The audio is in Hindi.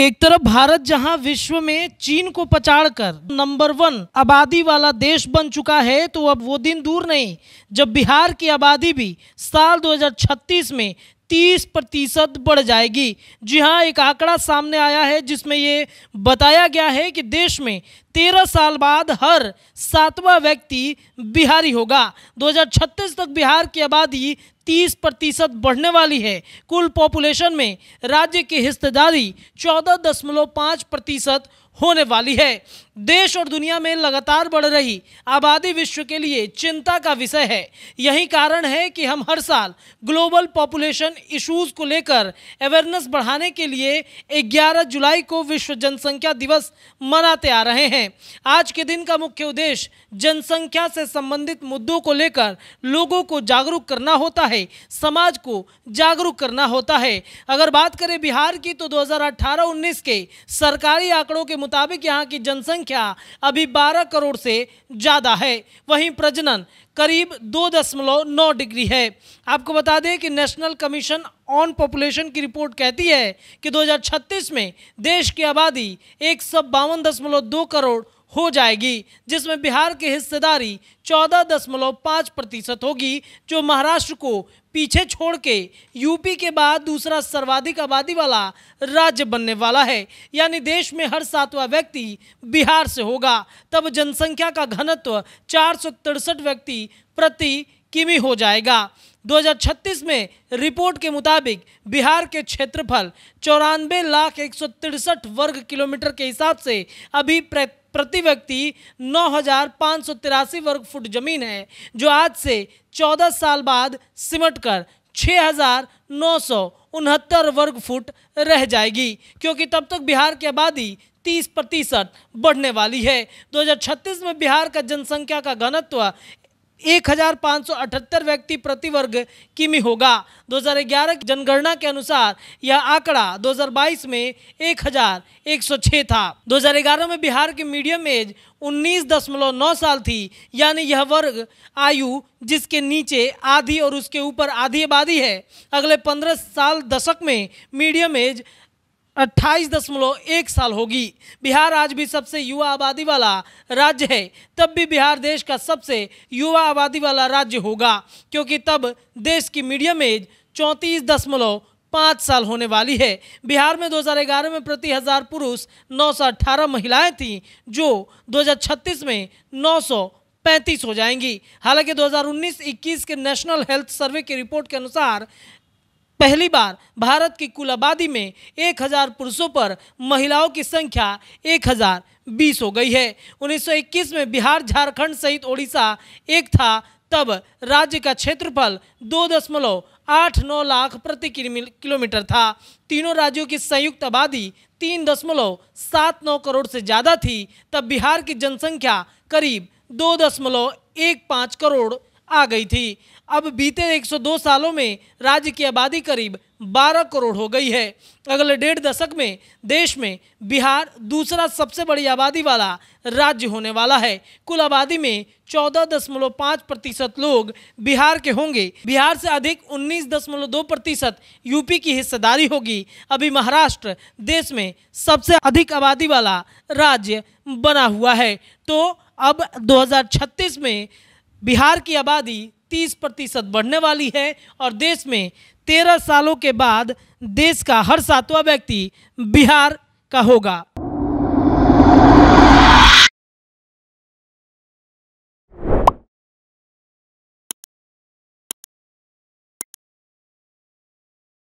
एक तरफ भारत जहां विश्व में चीन को पछाड़कर नंबर वन आबादी वाला देश बन चुका है तो अब वो दिन दूर नहीं जब बिहार की आबादी भी साल 2036 में 30 प्रतिशत बढ़ जाएगी जी हाँ एक आंकड़ा सामने आया है जिसमें ये बताया गया है कि देश में तेरह साल बाद हर सातवां व्यक्ति बिहारी होगा 2036 तक बिहार की आबादी 30 प्रतिशत बढ़ने वाली है कुल पॉपुलेशन में राज्य की हिस्सेदारी 14.5 प्रतिशत होने वाली है देश और दुनिया में लगातार बढ़ रही आबादी विश्व के लिए चिंता का विषय है यही कारण है कि हम हर साल ग्लोबल पॉपुलेशन इश्यूज को लेकर अवेयरनेस बढ़ाने के लिए 11 जुलाई को विश्व जनसंख्या दिवस मनाते आ रहे हैं हैं आज के दिन का मुख्य उद्देश्य जनसंख्या से संबंधित मुद्दों को लेकर लोगों को जागरूक करना होता है समाज को जागरूक करना होता है अगर बात करें बिहार की तो 2018-19 के सरकारी आंकड़ों के मुताबिक यहाँ की जनसंख्या अभी 12 करोड़ से ज़्यादा है वहीं प्रजनन करीब दो दशमलव नौ डिग्री है आपको बता दें कि नेशनल कमीशन ऑन पॉपुलेशन की रिपोर्ट कहती है कि 2036 में देश की आबादी एक सौ बावन दशमलव दो करोड़ हो जाएगी जिसमें बिहार की हिस्सेदारी चौदह दशमलव पाँच प्रतिशत होगी जो महाराष्ट्र को पीछे छोड़ के यूपी के बाद दूसरा सर्वाधिक आबादी वाला राज्य बनने वाला है यानी देश में हर सातवां व्यक्ति बिहार से होगा तब जनसंख्या का घनत्व चार व्यक्ति प्रति किमी हो जाएगा 2036 में रिपोर्ट के मुताबिक बिहार के क्षेत्रफल चौरानबे लाख एक वर्ग किलोमीटर के हिसाब से अभी प्रति व्यक्ति नौ वर्ग फुट जमीन है जो आज से 14 साल बाद सिमट कर छः वर्ग फुट रह जाएगी क्योंकि तब तक बिहार की आबादी तीस प्रतिशत बढ़ने वाली है 2036 में बिहार का जनसंख्या का घनत्व एक व्यक्ति प्रति वर्ग किमी होगा 2011 की जनगणना के अनुसार यह आंकड़ा 2022 में 1106 था 2011 में बिहार की मीडियम एज 19.9 साल थी यानी यह वर्ग आयु जिसके नीचे आधी और उसके ऊपर आधी आबादी है अगले 15 साल दशक में मीडियम एज अट्ठाईस दशमलव एक साल होगी बिहार आज भी सबसे युवा आबादी वाला राज्य है तब भी बिहार देश का सबसे युवा आबादी वाला राज्य होगा क्योंकि तब देश की मीडियम एज चौंतीस दशमलव पाँच साल होने वाली है बिहार में 2011 में प्रति हज़ार पुरुष 918 महिलाएं थीं जो 2036 में 900 पैंतीस हो जाएंगी हालांकि 2019-21 के नेशनल हेल्थ सर्वे की रिपोर्ट के अनुसार पहली बार भारत की कुल आबादी में एक हज़ार पुरुषों पर महिलाओं की संख्या एक हज़ार बीस हो गई है 1921 में बिहार झारखंड सहित ओडिशा एक था तब राज्य का क्षेत्रफल दो दशमलव आठ नौ लाख प्रति किलोमीटर था तीनों राज्यों की संयुक्त आबादी तीन दशमलव सात नौ करोड़ से ज़्यादा थी तब बिहार की जनसंख्या करीब दो दशमलव एक पाँच करोड़ आ गई थी अब बीते 102 सालों में राज्य की आबादी करीब 12 करोड़ हो गई है अगले डेढ़ दशक में देश में बिहार दूसरा सबसे बड़ी आबादी वाला राज्य होने वाला है कुल आबादी में 14.5 प्रतिशत लोग बिहार के होंगे बिहार से अधिक 19.2 प्रतिशत यूपी की हिस्सेदारी होगी अभी महाराष्ट्र देश में सबसे अधिक आबादी वाला राज्य बना हुआ है तो अब दो में बिहार की आबादी 30 प्रतिशत बढ़ने वाली है और देश में तेरह सालों के बाद देश का हर सातवां व्यक्ति बिहार का होगा